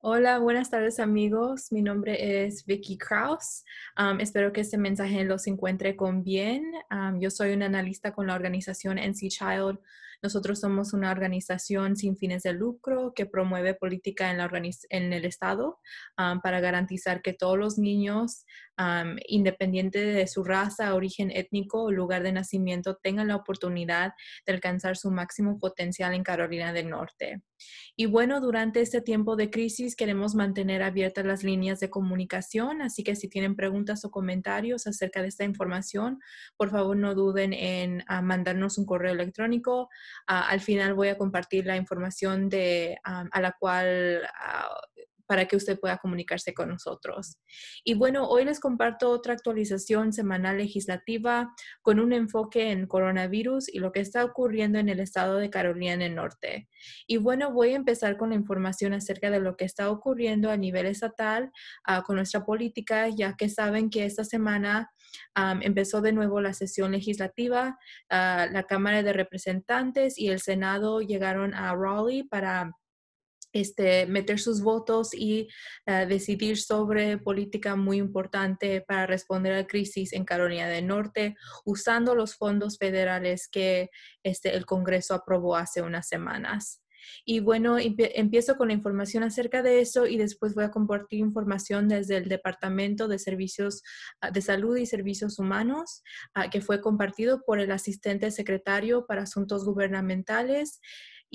Hola, buenas tardes amigos. Mi nombre es Vicky Kraus. espero que este mensaje los encuentre con bien. yo soy una analista con la organización NC Child nosotros somos una organización sin fines de lucro que promueve política en, la en el Estado para garantizar que todos los niños, independientemente independiente de su raza, origen étnico o lugar de nacimiento, tengan la oportunidad de alcanzar su máximo potencial en Carolina del Norte. Y bueno, durante este tiempo de crisis queremos mantener abiertas las líneas de comunicación, así que si tienen preguntas o comentarios acerca de esta información, por favor no duden en ah, mandarnos un correo electrónico al final voy a compartir la información de, a la cual para que usted pueda comunicarse con nosotros. Y bueno, hoy les comparto otra actualización semanal legislativa con un enfoque en coronavirus y lo que está ocurriendo en el estado de Carolina del Norte. Y bueno, voy a empezar con la información acerca de lo que está ocurriendo a nivel estatal ah, con nuestra política, ya que saben que esta semana empezó de nuevo la sesión legislativa, ah, la Cámara de Representantes y el Senado llegaron a Raleigh para este, meter sus votos y eh, decidir sobre política muy importante para responder a la crisis en Carolina del Norte usando los fondos federales que este, el Congreso aprobó hace unas semanas. Y bueno, empiezo con la información acerca de eso y después voy a compartir información desde el Departamento de Servicios ah, de Salud y Servicios Humanos, ah, que fue compartido por el asistente secretario para asuntos gubernamentales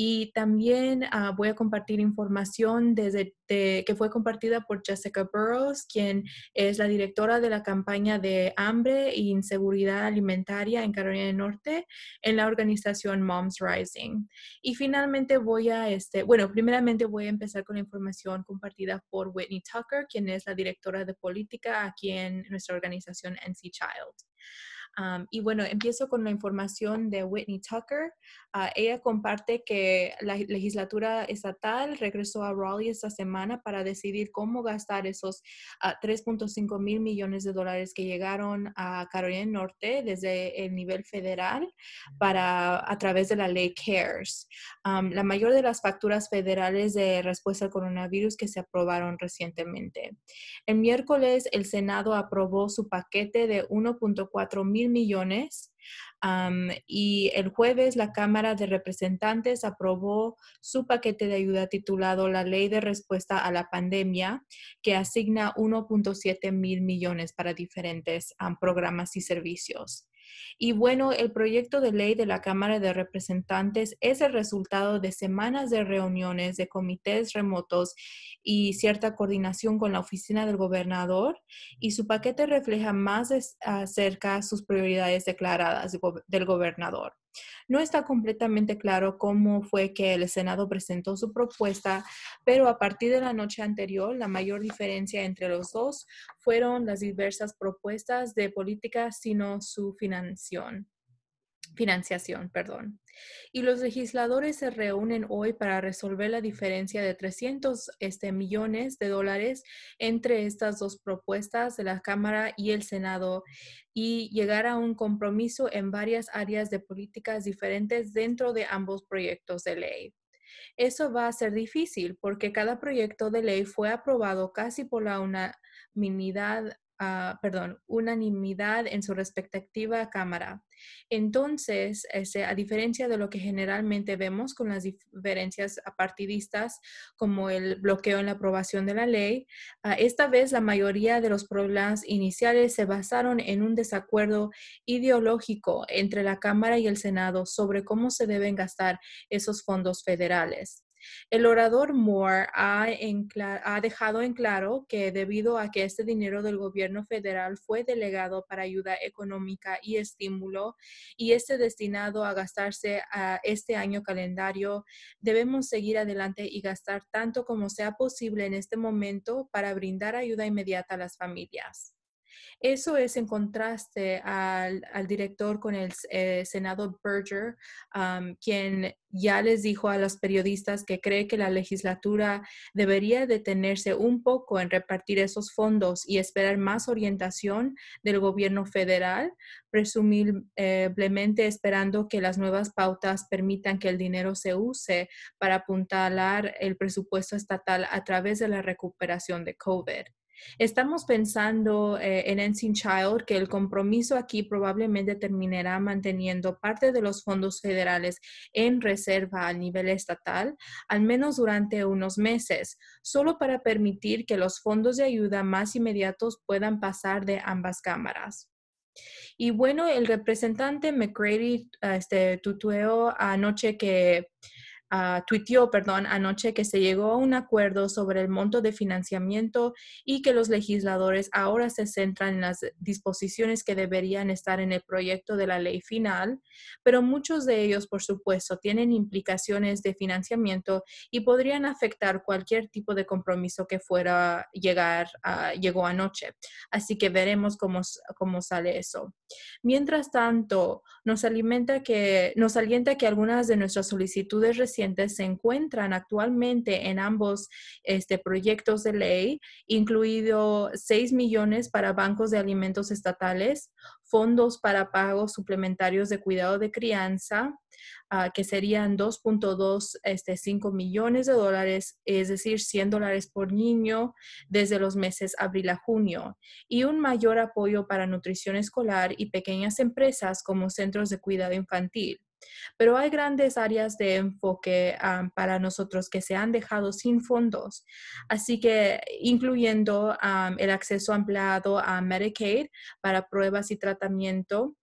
y también ah, voy a compartir información que fue compartida por Jessica Burroughs, quien es la directora de la campaña de hambre e inseguridad alimentaria en Carolina del Norte en la organización Moms Rising. Y finalmente voy a, este, bueno, primeramente voy a empezar con la información compartida por Whitney Tucker, quien es la directora de política aquí en nuestra organización NC Child y bueno, empiezo con la información de Whitney Tucker. Ah, ella comparte que la legislatura estatal regresó a Raleigh esta semana para decidir cómo gastar esos 3.5 ah, mil millones de dólares que llegaron a Carolina del Norte desde el nivel federal para, a través de la ley CARES. la mayor de las facturas federales de respuesta al coronavirus que se aprobaron recientemente. El miércoles, el Senado aprobó su paquete de 1.4 mil millones. y el jueves la Cámara de Representantes aprobó su paquete de ayuda titulado La Ley de Respuesta a la Pandemia, que asigna 1.7 mil millones para diferentes programas y servicios. Y bueno, el proyecto de ley de la Cámara de Representantes es el resultado de semanas de reuniones de comités remotos y cierta coordinación con la oficina del gobernador y su paquete refleja más acerca sus prioridades declaradas del gobernador. No está completamente claro cómo fue que el Senado presentó su propuesta, pero a partir de la noche anterior, la mayor diferencia entre los dos fueron las diversas propuestas de política, sino su financiación financiación, perdón. Y los legisladores se reúnen hoy para resolver la diferencia de 300 este, millones de dólares entre estas dos propuestas de la Cámara y el Senado y llegar a un compromiso en varias áreas de políticas diferentes dentro de ambos proyectos de ley. Eso va a ser difícil porque cada proyecto de ley fue aprobado casi por la unanimidad Ah, perdón, unanimidad en su respectiva Cámara. Entonces, este, a diferencia de lo que generalmente vemos con las diferencias partidistas, como el bloqueo en la aprobación de la ley, ah, esta vez la mayoría de los problemas iniciales se basaron en un desacuerdo ideológico entre la Cámara y el Senado sobre cómo se deben gastar esos fondos federales. El orador Moore ha, dejado en claro que debido a que este dinero del gobierno federal fue delegado para ayuda económica y estímulo y este destinado a gastarse a este año calendario, debemos seguir adelante y gastar tanto como sea posible en este momento para brindar ayuda inmediata a las familias. Eso es en contraste al, director con el eh, senador Senado Berger, quien ya les dijo a los periodistas que cree que la legislatura debería detenerse un poco en repartir esos fondos y esperar más orientación del gobierno federal, presumiblemente esperando que las nuevas pautas permitan que el dinero se use para apuntalar el presupuesto estatal a través de la recuperación de COVID. Estamos pensando eh, en Ensign Child que el compromiso aquí probablemente terminará manteniendo parte de los fondos federales en reserva a nivel estatal, al menos durante unos meses, solo para permitir que los fondos de ayuda más inmediatos puedan pasar de ambas cámaras. Y bueno, el representante McCready este, anoche que uh, perdón, anoche que se llegó a un acuerdo sobre el monto de financiamiento y que los legisladores ahora se centran en las disposiciones que deberían estar en el proyecto de la ley final, pero muchos de ellos, por supuesto, tienen implicaciones de financiamiento y podrían afectar cualquier tipo de compromiso que fuera llegar, llegó anoche. Así que veremos cómo, cómo sale eso. Mientras tanto, nos alimenta que, nos alienta que algunas de nuestras solicitudes recientes se encuentran actualmente en ambos este, proyectos de ley, incluido 6 millones para bancos de alimentos estatales, fondos para pagos suplementarios de cuidado de crianza, ah, que serían 2.25 este, millones de dólares, es decir, 100 dólares por niño desde los meses abril a junio, y un mayor apoyo para nutrición escolar y pequeñas empresas como centros de cuidado infantil. Pero hay grandes áreas de enfoque ah, para nosotros que se han dejado sin fondos, así que incluyendo ah, el acceso ampliado a Medicaid para pruebas y tratamiento,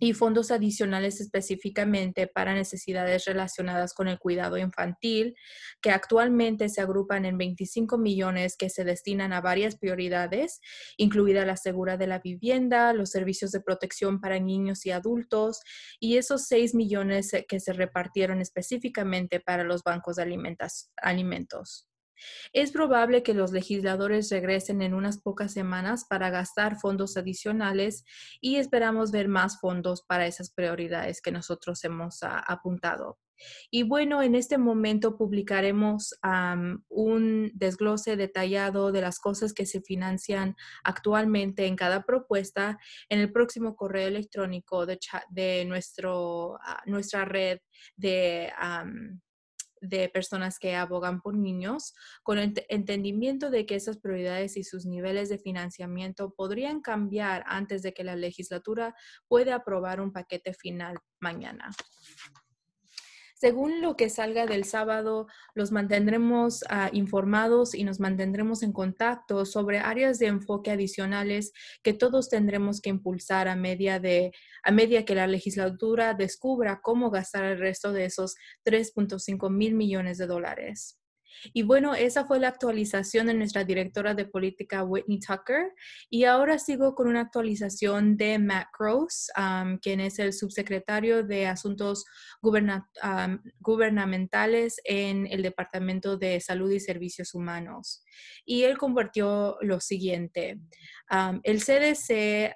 y fondos adicionales específicamente para necesidades relacionadas con el cuidado infantil, que actualmente se agrupan en 25 millones que se destinan a varias prioridades, incluida la segura de la vivienda, los servicios de protección para niños y adultos, y esos 6 millones que se repartieron específicamente para los bancos de alimentos. Es probable que los legisladores regresen en unas pocas semanas para gastar fondos adicionales y esperamos ver más fondos para esas prioridades que nosotros hemos ah, apuntado. Y bueno, en este momento publicaremos un desglose detallado de las cosas que se financian actualmente en cada propuesta en el próximo correo electrónico de, de nuestro, ah, nuestra red de de personas que abogan por niños, con el entendimiento de que esas prioridades y sus niveles de financiamiento podrían cambiar antes de que la legislatura pueda aprobar un paquete final mañana. Según lo que salga del sábado, los mantendremos ah, informados y nos mantendremos en contacto sobre áreas de enfoque adicionales que todos tendremos que impulsar a medida a que la legislatura descubra cómo gastar el resto de esos 3.5 mil millones de dólares. Y bueno, esa fue la actualización de nuestra directora de política, Whitney Tucker. Y ahora sigo con una actualización de Matt Gross, quien es el subsecretario de Asuntos Gubernamentales en el Departamento de Salud y Servicios Humanos. Y él compartió lo siguiente. el CDC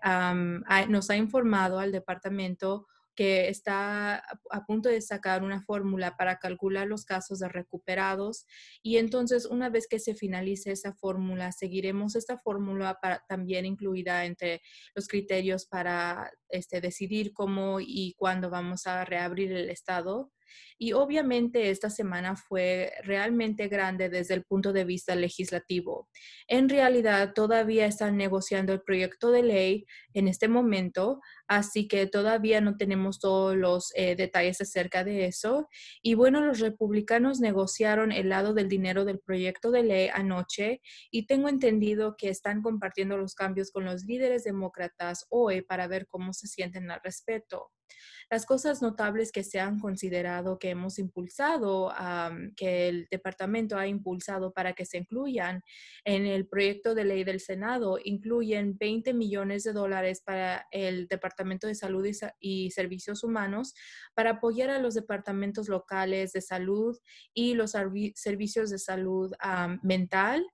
nos ha informado al departamento que está a punto de sacar una fórmula para calcular los casos de recuperados y entonces una vez que se finalice esa fórmula, seguiremos esta fórmula también incluida entre los criterios para este, decidir cómo y cuándo vamos a reabrir el estado y obviamente esta semana fue realmente grande desde el punto de vista legislativo. En realidad todavía están negociando el proyecto de ley en este momento, así que todavía no tenemos todos los eh, detalles acerca de eso. Y bueno, los republicanos negociaron el lado del dinero del proyecto de ley anoche y tengo entendido que están compartiendo los cambios con los líderes demócratas hoy e, para ver cómo se sienten al respecto. Las cosas notables que se han considerado que hemos impulsado, que el departamento ha impulsado para que se incluyan en el proyecto de ley del Senado, incluyen 20 millones de dólares para el Departamento de Salud y, Servicios Humanos para apoyar a los departamentos locales de salud y los servicios de salud mental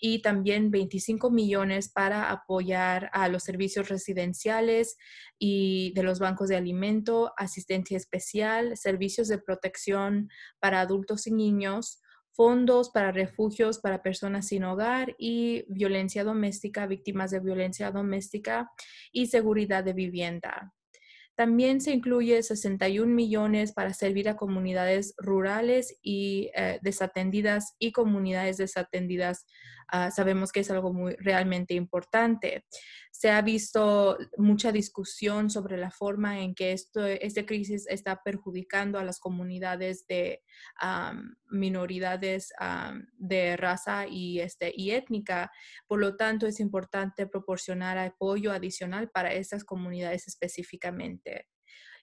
y también 25 millones para apoyar a los servicios residenciales y de los bancos de alimento, asistencia especial, servicios de protección para adultos y niños, fondos para refugios para personas sin hogar y violencia doméstica, víctimas de violencia doméstica y seguridad de vivienda. También se incluye 61 millones para servir a comunidades rurales y eh, desatendidas y comunidades desatendidas. Ah, sabemos que es algo muy realmente importante se ha visto mucha discusión sobre la forma en que esto, esta crisis está perjudicando a las comunidades de minoridades de raza y, este, y étnica. Por lo tanto, es importante proporcionar apoyo adicional para estas comunidades específicamente.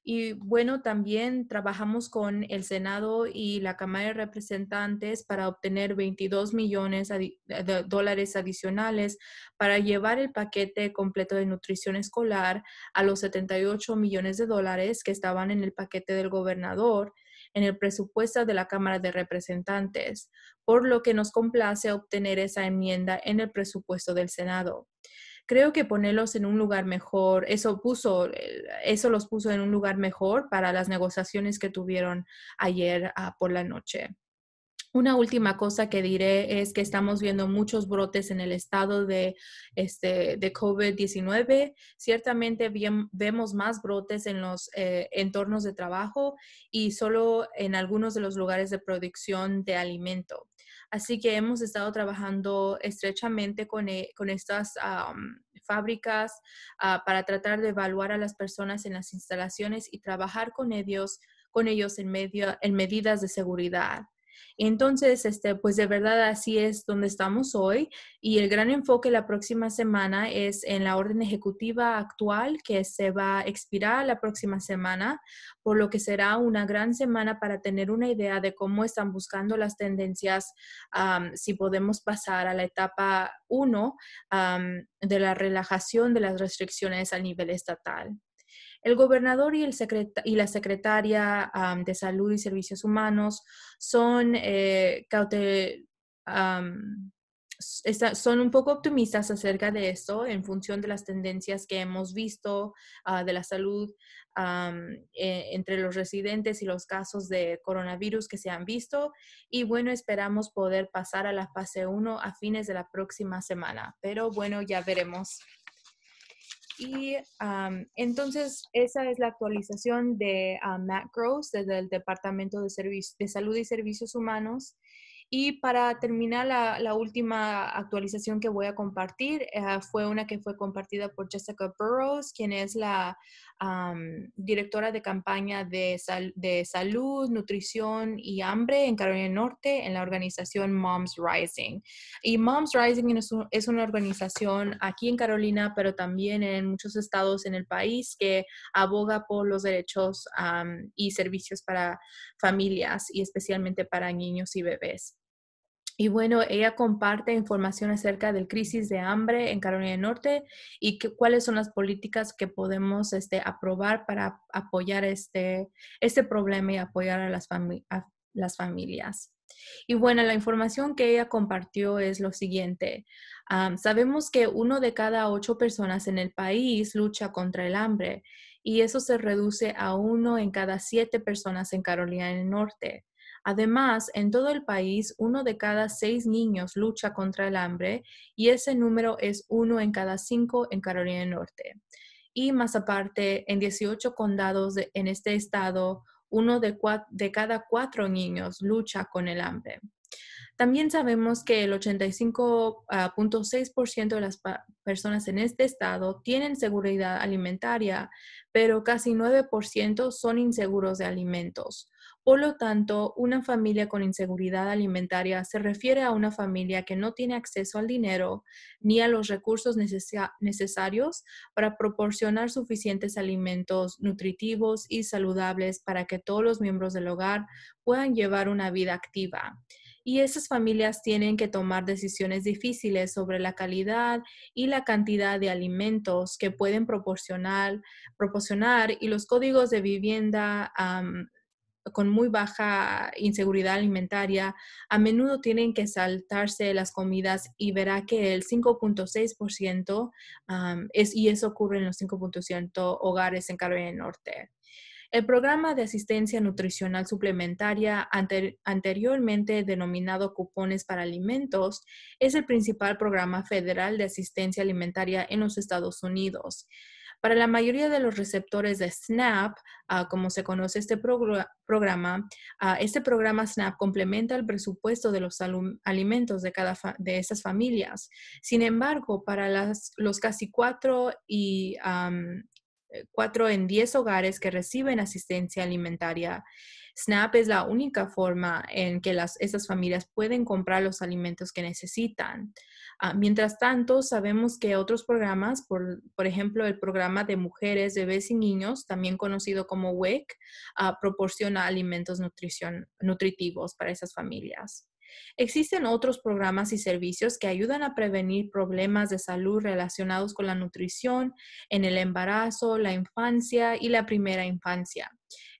Y bueno, también trabajamos con el Senado y la Cámara de Representantes para obtener 22 millones de eh, dólares adicionales para llevar el paquete completo de nutrición escolar a los 78 millones de dólares que estaban en el paquete del gobernador en el presupuesto de la Cámara de Representantes, por lo que nos complace obtener esa enmienda en el presupuesto del Senado creo que ponerlos en un lugar mejor, eso puso, eh, eso los puso en un lugar mejor para las negociaciones que tuvieron ayer ah, por la noche. Una última cosa que diré es que estamos viendo muchos brotes en el estado de, este, COVID-19. Ciertamente vemos más brotes en los eh, entornos de trabajo y solo en algunos de los lugares de producción de alimento. Así que hemos estado trabajando estrechamente con, eh, con estas fábricas ah, para tratar de evaluar a las personas en las instalaciones y trabajar con ellos, con ellos en, medio, en medidas de seguridad. Entonces, este, pues de verdad así es donde estamos hoy y el gran enfoque la próxima semana es en la orden ejecutiva actual que se va a expirar la próxima semana, por lo que será una gran semana para tener una idea de cómo están buscando las tendencias, si podemos pasar a la etapa 1 de la relajación de las restricciones a nivel estatal. El gobernador y, el y la secretaria de Salud y Servicios Humanos son, eh, son un poco optimistas acerca de esto en función de las tendencias que hemos visto ah, de la salud e, entre los residentes y los casos de coronavirus que se han visto. Y bueno, esperamos poder pasar a la fase 1 a fines de la próxima semana, pero bueno, ya veremos y entonces esa es la actualización de macros ah, Matt Gross desde el Departamento de, Salud y Servicios Humanos. Y para terminar, la, última actualización que voy a compartir eh, fue una que fue compartida por Jessica Burrows, quien es la directora de campaña de, salud, nutrición y hambre en Carolina del Norte en la organización Moms Rising. Y Moms Rising es, una organización aquí en Carolina, pero también en muchos estados en el país que aboga por los derechos y servicios para familias y especialmente para niños y bebés. Y bueno, ella comparte información acerca del crisis de hambre en Carolina del Norte y cuáles son las políticas que podemos este, aprobar para apoyar este, este problema y apoyar a las, familias. Y bueno, la información que ella compartió es lo siguiente. sabemos que uno de cada ocho personas en el país lucha contra el hambre y eso se reduce a uno en cada siete personas en Carolina del Norte. Además, en todo el país, uno de cada seis niños lucha contra el hambre y ese número es uno en cada cinco en Carolina del Norte. Y más aparte, en 18 condados en este estado, uno de, de cada cuatro niños lucha con el hambre. También sabemos que el 85.6% ah, de las personas en este estado tienen seguridad alimentaria, pero casi 9% son inseguros de alimentos. Por lo tanto, una familia con inseguridad alimentaria se refiere a una familia que no tiene acceso al dinero ni a los recursos necesarios para proporcionar suficientes alimentos nutritivos y saludables para que todos los miembros del hogar puedan llevar una vida activa. Y esas familias tienen que tomar decisiones difíciles sobre la calidad y la cantidad de alimentos que pueden proporcionar, y los códigos de vivienda con muy baja inseguridad alimentaria, a menudo tienen que saltarse las comidas y verá que el 5.6% es, y eso ocurre en los 5.100 hogares en Carolina del Norte. El programa de asistencia nutricional suplementaria, anteriormente denominado cupones para alimentos, es el principal programa federal de asistencia alimentaria en los Estados Unidos. Para la mayoría de los receptores de SNAP, ah, como se conoce este programa, ah, este programa SNAP complementa el presupuesto de los alimentos de cada de esas familias. Sin embargo, para los casi cuatro y 4 eh, en 10 hogares que reciben asistencia alimentaria. SNAP es la única forma en que las, esas familias pueden comprar los alimentos que necesitan. Ah, mientras tanto, sabemos que otros programas, por, ejemplo, el programa de mujeres, bebés y niños, también conocido como WEC, ah, proporciona alimentos nutrición, nutritivos para esas familias. Existen otros programas y servicios que ayudan a prevenir problemas de salud relacionados con la nutrición en el embarazo, la infancia y la primera infancia.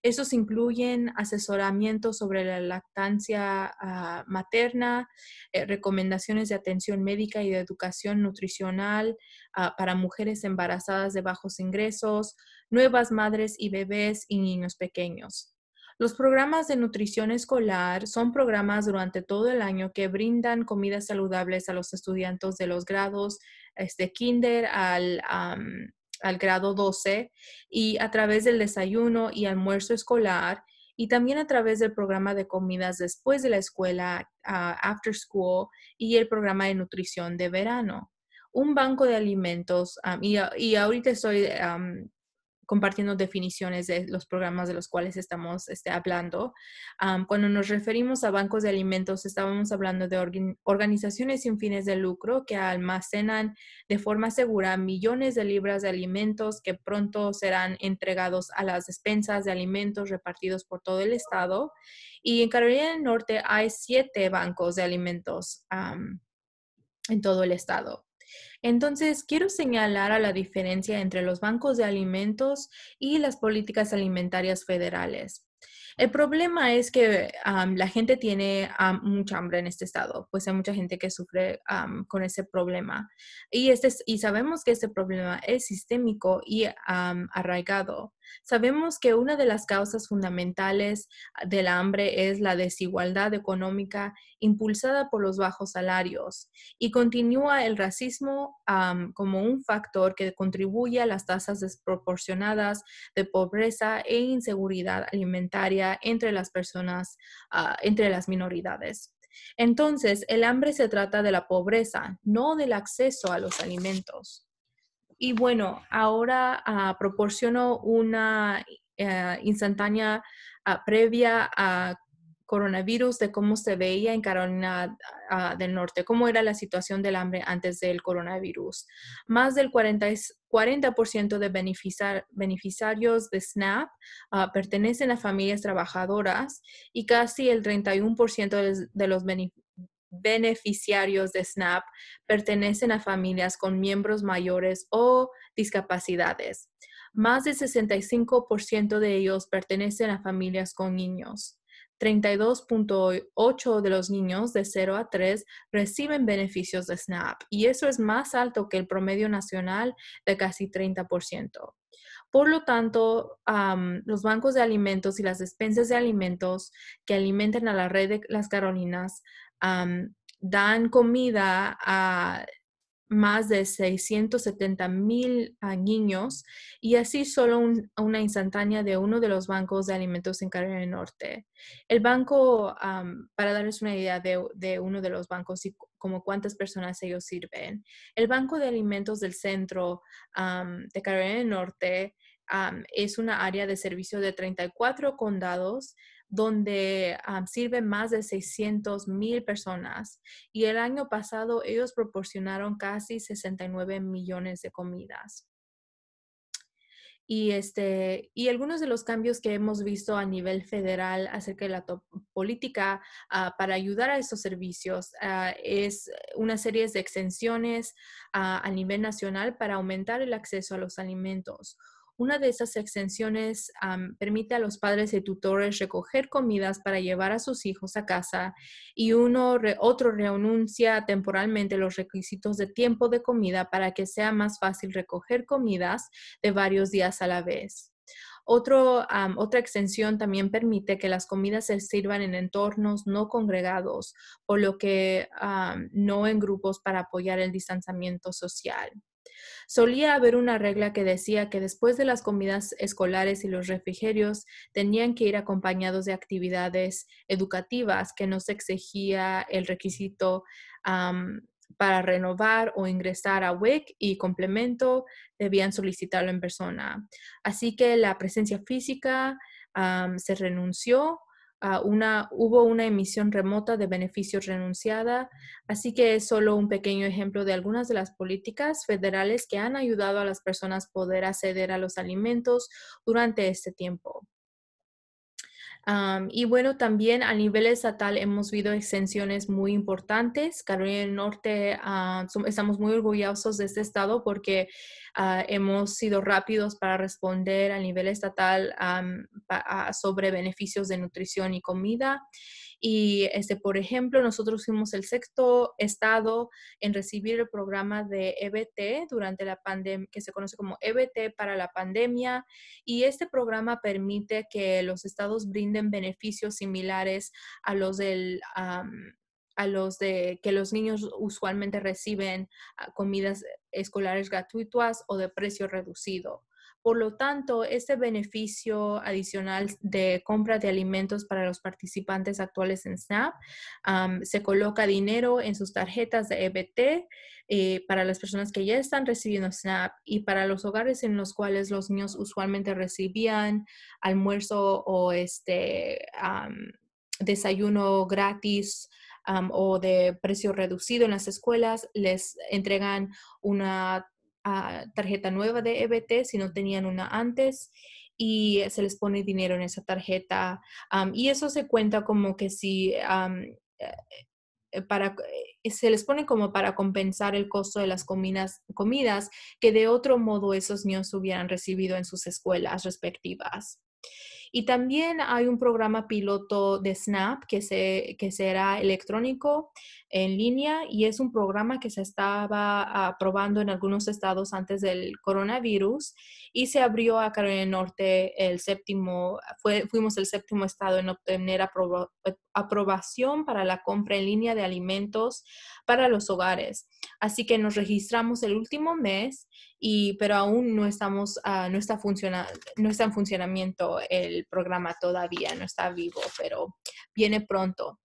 Estos incluyen asesoramiento sobre la lactancia ah, materna, eh, recomendaciones de atención médica y de educación nutricional ah, para mujeres embarazadas de bajos ingresos, nuevas madres y bebés y niños pequeños. Los programas de nutrición escolar son programas durante todo el año que brindan comidas saludables a los estudiantes de los grados de este, kinder al, al grado 12 y a través del desayuno y almuerzo escolar y también a través del programa de comidas después de la escuela, ah, after school y el programa de nutrición de verano. Un banco de alimentos, ah, y, y, ahorita estoy compartiendo definiciones de los programas de los cuales estamos este, hablando. cuando nos referimos a bancos de alimentos, estábamos hablando de organizaciones sin fines de lucro que almacenan de forma segura millones de libras de alimentos que pronto serán entregados a las despensas de alimentos repartidos por todo el estado. Y en Carolina del Norte hay siete bancos de alimentos en todo el estado. Entonces, quiero señalar a la diferencia entre los bancos de alimentos y las políticas alimentarias federales. El problema es que la gente tiene mucha hambre en este estado, pues hay mucha gente que sufre con ese problema. Y, este y sabemos que este problema es sistémico y arraigado. Sabemos que una de las causas fundamentales del hambre es la desigualdad económica impulsada por los bajos salarios y continúa el racismo como un factor que contribuye a las tasas desproporcionadas de pobreza e inseguridad alimentaria entre las personas, ah, entre las minoridades. Entonces, el hambre se trata de la pobreza, no del acceso a los alimentos y bueno, ahora ah, proporciono una eh, instantánea ah, previa a coronavirus de cómo se veía en Carolina ah, del Norte, cómo era la situación del hambre antes del coronavirus. Más del 40, de beneficiarios de SNAP pertenecen a familias trabajadoras y casi el 31% de los, de los beneficiarios beneficiarios de SNAP pertenecen a familias con miembros mayores o discapacidades. Más del 65% de ellos pertenecen a familias con niños. 32.8 de los niños de 0 a 3 reciben beneficios de SNAP y eso es más alto que el promedio nacional de casi 30%. Por lo tanto, los bancos de alimentos y las despensas de alimentos que alimentan a la red de las Carolinas dan comida a más de 670 mil niños y así solo una instantánea de uno de los bancos de alimentos en Carolina del Norte. El banco, para darles una idea de, uno de los bancos y como cuántas personas ellos sirven, el Banco de Alimentos del Centro de Carolina del Norte es una área de servicio de 34 condados donde sirven más de 600 mil personas y el año pasado ellos proporcionaron casi 69 millones de comidas. Y, este, y algunos de los cambios que hemos visto a nivel federal acerca de la política ah, para ayudar a estos servicios ah, es una serie de extensiones ah, a nivel nacional para aumentar el acceso a los alimentos una de esas extensiones permite a los padres y tutores recoger comidas para llevar a sus hijos a casa y otro renuncia temporalmente los requisitos de tiempo de comida para que sea más fácil recoger comidas de varios días a la vez. otra extensión también permite que las comidas se sirvan en entornos no congregados, por lo que no en grupos para apoyar el distanciamiento social. Solía haber una regla que decía que después de las comidas escolares y los refrigerios tenían que ir acompañados de actividades educativas que no se exigía el requisito para renovar o ingresar a WIC e y complemento debían solicitarlo en persona. Así que la presencia física se renunció una, hubo una emisión remota de beneficios renunciada, así que es solo un pequeño ejemplo de algunas de las políticas federales que han ayudado a las personas poder acceder a los alimentos durante este tiempo y bueno, también a nivel estatal hemos visto extensiones muy importantes. Carolina del Norte, ah, estamos muy orgullosos de este estado porque ah, hemos sido rápidos para responder a nivel estatal sobre beneficios de nutrición y comida. Y, este, por ejemplo, nosotros fuimos el sexto estado en recibir el programa de EBT durante la pandemia, que se conoce como EBT para la pandemia. Y este programa permite que los estados brinden beneficios similares a los del... a los de que los niños usualmente reciben ah, comidas escolares gratuitas o de precio reducido. Por lo tanto, este beneficio adicional de compra de alimentos para los participantes actuales en SNAP se coloca dinero en sus tarjetas de EBT eh, para las personas que ya están recibiendo SNAP y para los hogares en los cuales los niños usualmente recibían almuerzo o este desayuno gratis o de precio reducido en las escuelas, les entregan una tarjeta nueva de EBT si no tenían una antes y eh, se les pone dinero en esa tarjeta. y eso se cuenta como que si eh, eh, para, se les pone como para compensar el costo de las comidas, comidas que de otro modo esos niños hubieran recibido en sus escuelas respectivas. Y también hay un programa piloto de SNAP que, se, será electrónico en línea y es un programa que se estaba aprobando ah, en algunos estados antes del coronavirus y se abrió a Carolina del Norte el séptimo, fuimos el séptimo estado en obtener aprobación para la compra en línea de alimentos para los hogares. Así que nos registramos el último mes, y, pero aún no, estamos, ah, no, está funcionando no está en funcionamiento el programa todavía, no está vivo, pero viene pronto.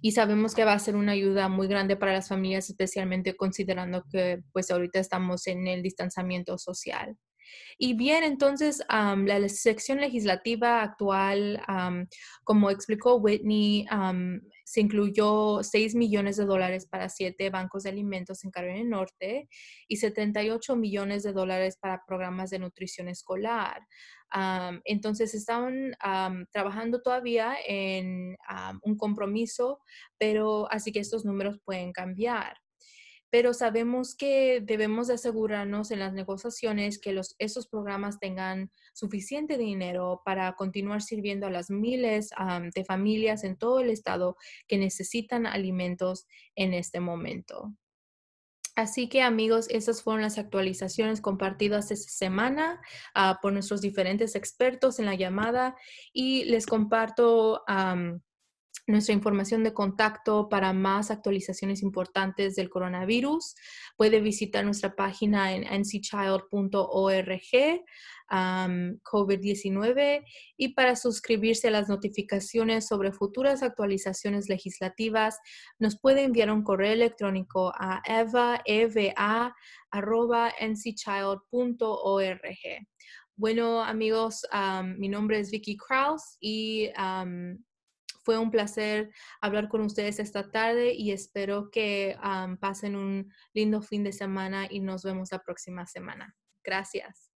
Y sabemos que va a ser una ayuda muy grande para las familias, especialmente considerando que pues ahorita estamos en el distanciamiento social. Y bien, entonces, la sección legislativa actual, como explicó Whitney, se incluyó 6 millones de dólares para siete bancos de alimentos en Carolina del Norte y 78 millones de dólares para programas de nutrición escolar. entonces están trabajando todavía en un compromiso, pero así que estos números pueden cambiar pero sabemos que debemos de asegurarnos en las negociaciones que los, esos programas tengan suficiente dinero para continuar sirviendo a las miles de familias en todo el estado que necesitan alimentos en este momento. Así que amigos, esas fueron las actualizaciones compartidas esta semana ah, por nuestros diferentes expertos en la llamada y les comparto nuestra información de contacto para más actualizaciones importantes del coronavirus. Puede visitar nuestra página en ncchild.org, COVID-19, y para suscribirse a las notificaciones sobre futuras actualizaciones legislativas, nos puede enviar un correo electrónico a eva.ncchild.org. Bueno, amigos, mi nombre es Vicky Kraus y fue un placer hablar con ustedes esta tarde y espero que pasen un lindo fin de semana y nos vemos la próxima semana. Gracias.